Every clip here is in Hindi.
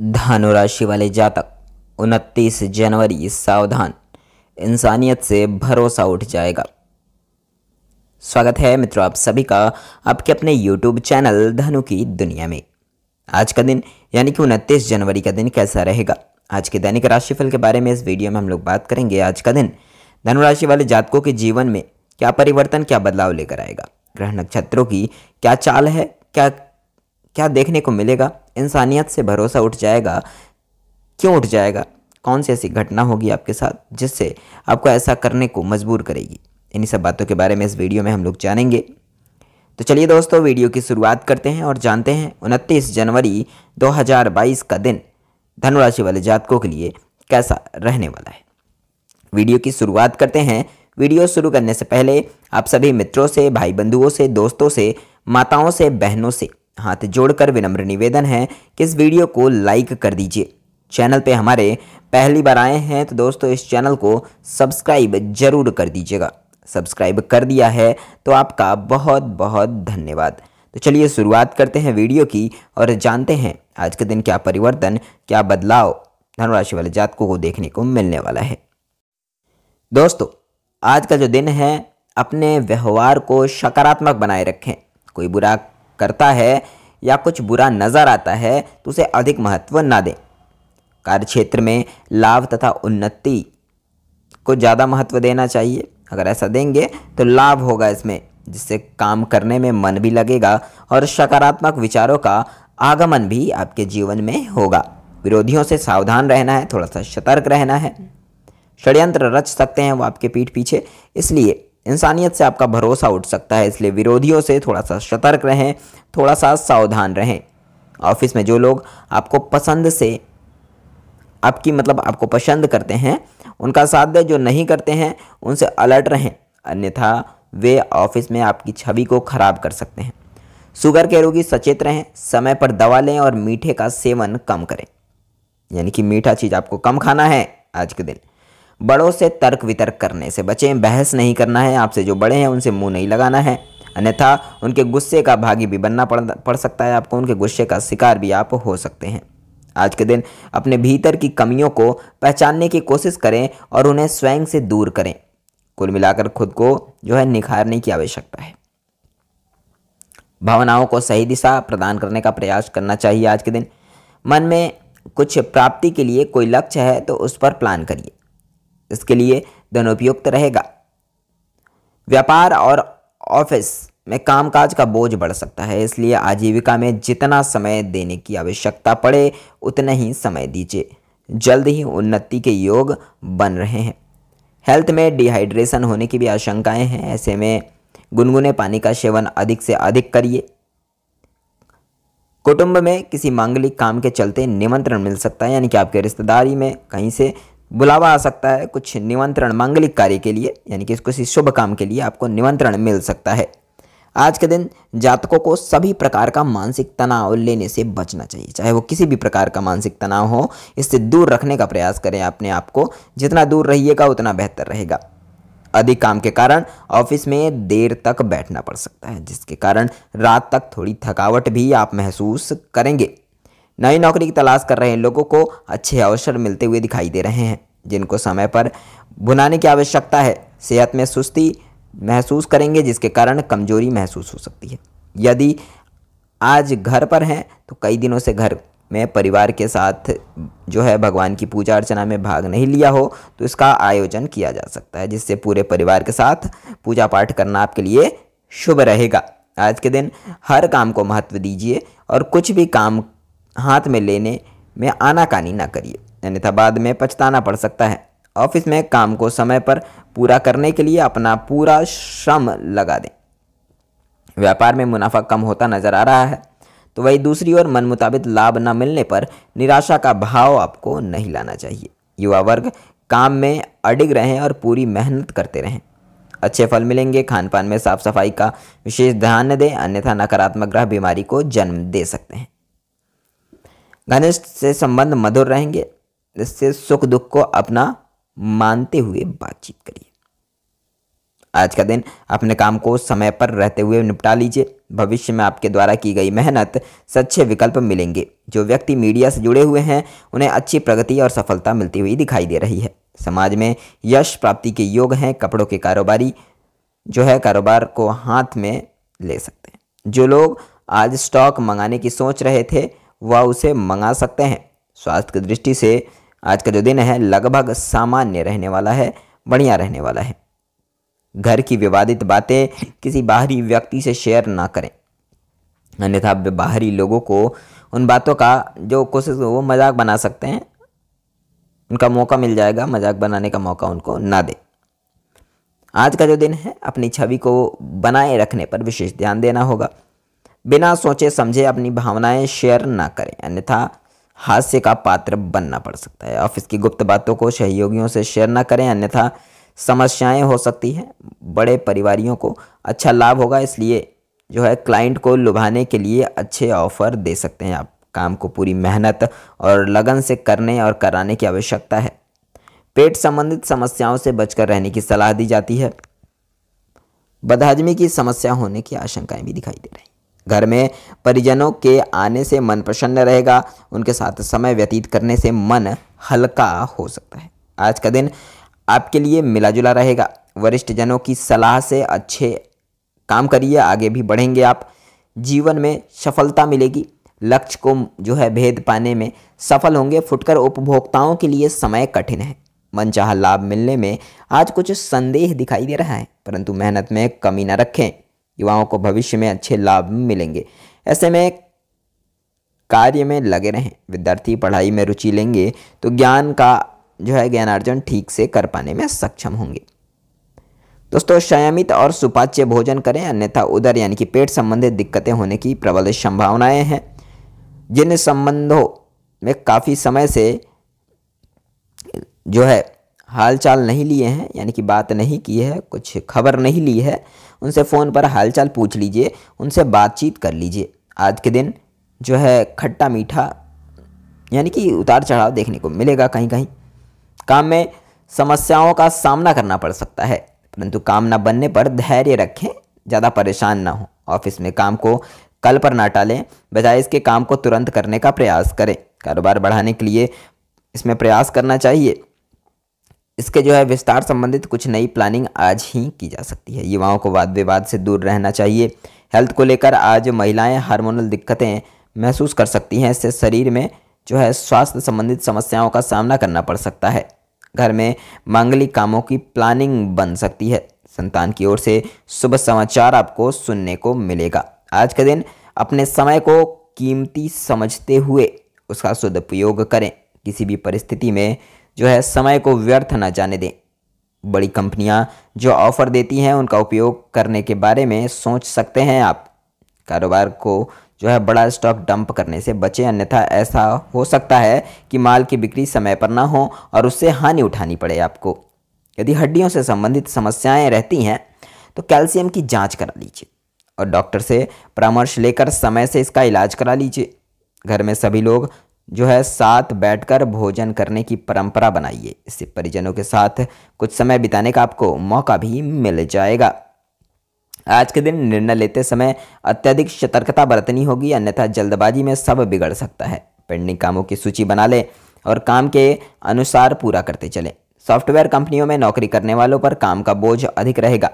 धनु राशि वाले जातक 29 जनवरी सावधान इंसानियत से भरोसा उठ जाएगा स्वागत है मित्रों आप सभी का आपके अपने YouTube चैनल धनु की दुनिया में आज का दिन यानी कि 29 जनवरी का दिन कैसा रहेगा आज के दैनिक राशिफल के बारे में इस वीडियो में हम लोग बात करेंगे आज का दिन धनु राशि वाले जातकों के जीवन में क्या परिवर्तन क्या बदलाव लेकर आएगा ग्रह नक्षत्रों की क्या चाल है क्या क्या देखने को मिलेगा इंसानियत से भरोसा उठ जाएगा क्यों उठ जाएगा कौन सी ऐसी घटना होगी आपके साथ जिससे आपको ऐसा करने को मजबूर करेगी इन्हीं सब बातों के बारे में इस वीडियो में हम लोग जानेंगे तो चलिए दोस्तों वीडियो की शुरुआत करते हैं और जानते हैं उनतीस जनवरी 2022 का दिन धनुराशि वाले जातकों के लिए कैसा रहने वाला है वीडियो की शुरुआत करते हैं वीडियो शुरू करने से पहले आप सभी मित्रों से भाई बंधुओं से दोस्तों से माताओं से बहनों से हाथ जोड़कर विनम्र निवेदन है कि इस वीडियो को लाइक कर दीजिए चैनल पे हमारे पहली बार आए हैं तो दोस्तों इस चैनल को सब्सक्राइब जरूर कर दीजिएगा सब्सक्राइब कर दिया है तो आपका बहुत बहुत धन्यवाद तो चलिए शुरुआत करते हैं वीडियो की और जानते हैं आज के दिन क्या परिवर्तन क्या बदलाव धनुराशि वाले जातकों को देखने को मिलने वाला है दोस्तों आज का जो दिन है अपने व्यवहार को सकारात्मक बनाए रखें कोई बुरा करता है या कुछ बुरा नज़र आता है तो उसे अधिक महत्व ना दें कार्य क्षेत्र में लाभ तथा उन्नति को ज़्यादा महत्व देना चाहिए अगर ऐसा देंगे तो लाभ होगा इसमें जिससे काम करने में मन भी लगेगा और सकारात्मक विचारों का आगमन भी आपके जीवन में होगा विरोधियों से सावधान रहना है थोड़ा सा सतर्क रहना है षड्यंत्र रच सकते हैं वो आपके पीठ पीछे इसलिए इंसानियत से आपका भरोसा उठ सकता है इसलिए विरोधियों से थोड़ा सा सतर्क रहें थोड़ा सा सावधान रहें ऑफिस में जो लोग आपको पसंद से आपकी मतलब आपको पसंद करते हैं उनका साथ दें जो नहीं करते हैं उनसे अलर्ट रहें अन्यथा वे ऑफिस में आपकी छवि को खराब कर सकते हैं शुगर के रोगी सचेत रहें समय पर दवा लें और मीठे का सेवन कम करें यानी कि मीठा चीज़ आपको कम खाना है आज के दिन बड़ों से तर्क वितर्क करने से बचें बहस नहीं करना है आपसे जो बड़े हैं उनसे मुंह नहीं लगाना है अन्यथा उनके गुस्से का भागी भी बनना पड़ पड़ सकता है आपको उनके गुस्से का शिकार भी आप हो सकते हैं आज के दिन अपने भीतर की कमियों को पहचानने की कोशिश करें और उन्हें स्वयं से दूर करें कुल मिलाकर खुद को जो है निखारने की आवश्यकता है भावनाओं को सही दिशा प्रदान करने का प्रयास करना चाहिए आज के दिन मन में कुछ प्राप्ति के लिए कोई लक्ष्य है तो उस पर प्लान करिए इसके लिए धन उपयुक्त रहेगा व्यापार और ऑफिस में कामकाज का बोझ बढ़ सकता है इसलिए आजीविका में जितना समय देने की आवश्यकता पड़े उतना ही समय दीजिए जल्द ही उन्नति के योग बन रहे हैं हेल्थ में डिहाइड्रेशन होने की भी आशंकाएं हैं ऐसे में गुनगुने पानी का सेवन अधिक से अधिक करिए कुटुंब में किसी मांगलिक काम के चलते निमंत्रण मिल सकता है यानी कि आपके रिश्तेदारी में कहीं से बुलावा आ सकता है कुछ निमंत्रण मांगलिक कार्य के लिए यानी कि किसी शुभ काम के लिए आपको निमंत्रण मिल सकता है आज के दिन जातकों को सभी प्रकार का मानसिक तनाव लेने से बचना चाहिए चाहे वो किसी भी प्रकार का मानसिक तनाव हो इससे दूर रखने का प्रयास करें अपने आप को जितना दूर रहिएगा उतना बेहतर रहेगा अधिक काम के कारण ऑफिस में देर तक बैठना पड़ सकता है जिसके कारण रात तक थोड़ी थकावट भी आप महसूस करेंगे नई नौकरी की तलाश कर रहे लोगों को अच्छे अवसर मिलते हुए दिखाई दे रहे हैं जिनको समय पर बुनाने की आवश्यकता है सेहत में सुस्ती महसूस करेंगे जिसके कारण कमजोरी महसूस हो सकती है यदि आज घर पर हैं तो कई दिनों से घर में परिवार के साथ जो है भगवान की पूजा अर्चना में भाग नहीं लिया हो तो इसका आयोजन किया जा सकता है जिससे पूरे परिवार के साथ पूजा पाठ करना आपके लिए शुभ रहेगा आज के दिन हर काम को महत्व दीजिए और कुछ भी काम हाथ में लेने में आनाकानी ना करिए अन्यथा बाद में पछताना पड़ सकता है ऑफिस में काम को समय पर पूरा करने के लिए अपना पूरा श्रम लगा दें व्यापार में मुनाफा कम होता नजर आ रहा है तो वही दूसरी ओर मन मुताबिक लाभ न मिलने पर निराशा का भाव आपको नहीं लाना चाहिए युवा वर्ग काम में अडिग रहें और पूरी मेहनत करते रहें अच्छे फल मिलेंगे खान पान में साफ सफाई का विशेष ध्यान दें अन्यथा नकारात्मक ग्रह बीमारी को जन्म दे सकते हैं घनिष्ठ से संबंध मधुर रहेंगे इससे सुख दुख को अपना मानते हुए बातचीत करिए आज का दिन अपने काम को समय पर रहते हुए निपटा लीजिए भविष्य में आपके द्वारा की गई मेहनत सच्चे विकल्प मिलेंगे जो व्यक्ति मीडिया से जुड़े हुए हैं उन्हें अच्छी प्रगति और सफलता मिलती हुई दिखाई दे रही है समाज में यश प्राप्ति के योग हैं कपड़ों के कारोबारी जो है कारोबार को हाथ में ले सकते हैं जो लोग आज स्टॉक मंगाने की सोच रहे थे वह उसे मंगा सकते हैं स्वास्थ्य की दृष्टि से आज का जो दिन है लगभग सामान्य रहने वाला है बढ़िया रहने वाला है घर की विवादित बातें किसी बाहरी व्यक्ति से शेयर ना करें अन्यथा बाहरी लोगों को उन बातों का जो कोशिश वो मजाक बना सकते हैं उनका मौका मिल जाएगा मजाक बनाने का मौका उनको ना दे आज का जो दिन है अपनी छवि को बनाए रखने पर विशेष ध्यान देना होगा बिना सोचे समझे अपनी भावनाएं शेयर ना करें अन्यथा हास्य का पात्र बनना पड़ सकता है ऑफिस की गुप्त बातों को सहयोगियों से शेयर ना करें अन्यथा समस्याएं हो सकती हैं बड़े परिवारियों को अच्छा लाभ होगा इसलिए जो है क्लाइंट को लुभाने के लिए अच्छे ऑफर दे सकते हैं आप काम को पूरी मेहनत और लगन से करने और कराने की आवश्यकता है पेट संबंधित समस्याओं से बचकर रहने की सलाह दी जाती है बदहजमी की समस्या होने की आशंकाएं भी दिखाई दे रही घर में परिजनों के आने से मन प्रसन्न रहेगा उनके साथ समय व्यतीत करने से मन हल्का हो सकता है आज का दिन आपके लिए मिलाजुला रहेगा वरिष्ठ जनों की सलाह से अच्छे काम करिए आगे भी बढ़ेंगे आप जीवन में सफलता मिलेगी लक्ष्य को जो है भेद पाने में सफल होंगे फुटकर उपभोक्ताओं के लिए समय कठिन है मनचाहा लाभ मिलने में आज कुछ संदेह दिखाई दे रहा है परंतु मेहनत में कमी न रखें युवाओं को भविष्य में अच्छे लाभ मिलेंगे ऐसे में कार्य में लगे रहें विद्यार्थी पढ़ाई में रुचि लेंगे तो ज्ञान का जो है ज्ञानार्जन ठीक से कर पाने में सक्षम होंगे दोस्तों संयमित और सुपाच्य भोजन करें अन्यथा उधर यानी कि पेट संबंधित दिक्कतें होने की प्रबल संभावनाएं हैं जिन संबंधों में काफ़ी समय से जो है हालचाल नहीं लिए हैं यानी कि बात नहीं की है कुछ खबर नहीं ली है उनसे फ़ोन पर हालचाल पूछ लीजिए उनसे बातचीत कर लीजिए आज के दिन जो है खट्टा मीठा यानी कि उतार चढ़ाव देखने को मिलेगा कहीं कहीं काम में समस्याओं का सामना करना पड़ सकता है परंतु काम ना बनने पर धैर्य रखें ज़्यादा परेशान ना हो ऑफिस में काम को कल पर ना टालें बजाय इसके काम को तुरंत करने का प्रयास करें कारोबार बढ़ाने के लिए इसमें प्रयास करना चाहिए इसके जो है विस्तार संबंधित कुछ नई प्लानिंग आज ही की जा सकती है युवाओं को वाद विवाद से दूर रहना चाहिए हेल्थ को लेकर आज महिलाएं हार्मोनल दिक्कतें महसूस कर सकती हैं इससे शरीर में जो है स्वास्थ्य संबंधित समस्याओं का सामना करना पड़ सकता है घर में मांगलिक कामों की प्लानिंग बन सकती है संतान की ओर से शुभ समाचार आपको सुनने को मिलेगा आज के दिन अपने समय को कीमती समझते हुए उसका सदुपयोग करें किसी भी परिस्थिति में जो है समय को व्यर्थ ना जाने दें बड़ी कंपनियां जो ऑफ़र देती हैं उनका उपयोग करने के बारे में सोच सकते हैं आप कारोबार को जो है बड़ा स्टॉक डंप करने से बचें अन्यथा ऐसा हो सकता है कि माल की बिक्री समय पर ना हो और उससे हानि उठानी पड़े आपको यदि हड्डियों से संबंधित समस्याएं रहती हैं तो कैल्शियम की जांच करा लीजिए और डॉक्टर से परामर्श लेकर समय से इसका इलाज करा लीजिए घर में सभी लोग जो है साथ बैठकर भोजन करने की परंपरा बनाइए इससे परिजनों के साथ कुछ समय बिताने का आपको मौका भी मिल जाएगा आज के दिन निर्णय लेते समय अत्यधिक सतर्कता बरतनी होगी अन्यथा जल्दबाजी में सब बिगड़ सकता है पेंडिंग कामों की सूची बना लें और काम के अनुसार पूरा करते चलें सॉफ्टवेयर कंपनियों में नौकरी करने वालों पर काम का बोझ अधिक रहेगा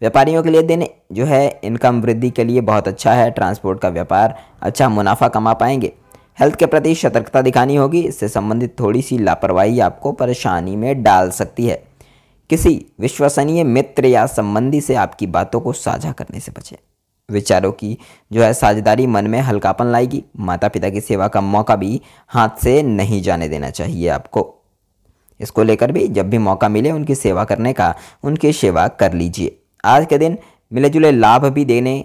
व्यापारियों के लिए दिन जो है इनकम वृद्धि के लिए बहुत अच्छा है ट्रांसपोर्ट का व्यापार अच्छा मुनाफा कमा पाएंगे हेल्थ के प्रति सतर्कता दिखानी होगी इससे संबंधित थोड़ी सी लापरवाही आपको परेशानी में डाल सकती है किसी विश्वसनीय मित्र या संबंधी से आपकी बातों को साझा करने से बचें विचारों की जो है साझेदारी मन में हल्कापन लाएगी माता पिता की सेवा का मौका भी हाथ से नहीं जाने देना चाहिए आपको इसको लेकर भी जब भी मौका मिले उनकी सेवा करने का उनकी सेवा कर लीजिए आज के दिन मिले जुले लाभ भी देने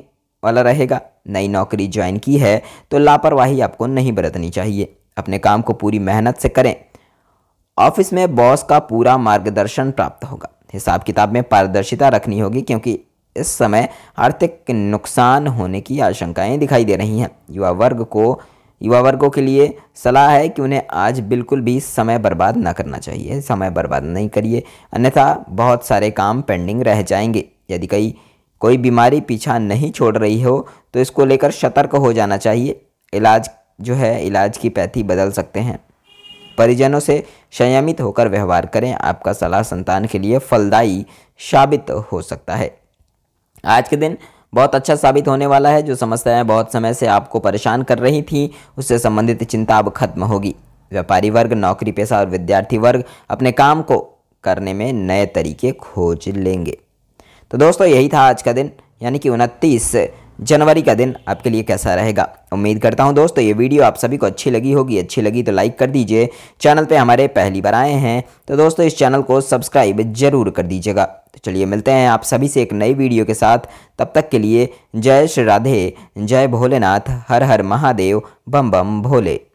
वाला रहेगा नई नौकरी ज्वाइन की है तो लापरवाही आपको नहीं बरतनी चाहिए अपने काम को पूरी मेहनत से करें ऑफिस में बॉस का पूरा मार्गदर्शन प्राप्त होगा हिसाब किताब में पारदर्शिता रखनी होगी क्योंकि इस समय आर्थिक नुकसान होने की आशंकाएं दिखाई दे रही हैं युवा वर्ग को युवा वर्गों के लिए सलाह है कि उन्हें आज बिल्कुल भी समय बर्बाद ना करना चाहिए समय बर्बाद नहीं करिए अन्यथा बहुत सारे काम पेंडिंग रह जाएंगे यदि कई कोई बीमारी पीछा नहीं छोड़ रही हो तो इसको लेकर सतर्क हो जाना चाहिए इलाज जो है इलाज की पैथी बदल सकते हैं परिजनों से संयमित होकर व्यवहार करें आपका सलाह संतान के लिए फलदायी साबित हो सकता है आज के दिन बहुत अच्छा साबित होने वाला है जो समस्याएं बहुत समय से आपको परेशान कर रही थी उससे संबंधित चिंता अब खत्म होगी व्यापारी वर्ग नौकरी पेशा और विद्यार्थी वर्ग अपने काम को करने में नए तरीके खोज लेंगे तो दोस्तों यही था आज का दिन यानी कि उनतीस जनवरी का दिन आपके लिए कैसा रहेगा उम्मीद करता हूं दोस्तों ये वीडियो आप सभी को अच्छी लगी होगी अच्छी लगी तो लाइक कर दीजिए चैनल पे हमारे पहली बार आए हैं तो दोस्तों इस चैनल को सब्सक्राइब जरूर कर दीजिएगा तो चलिए मिलते हैं आप सभी से एक नई वीडियो के साथ तब तक के लिए जय श्री राधे जय भोलेनाथ हर हर महादेव बम बम भोले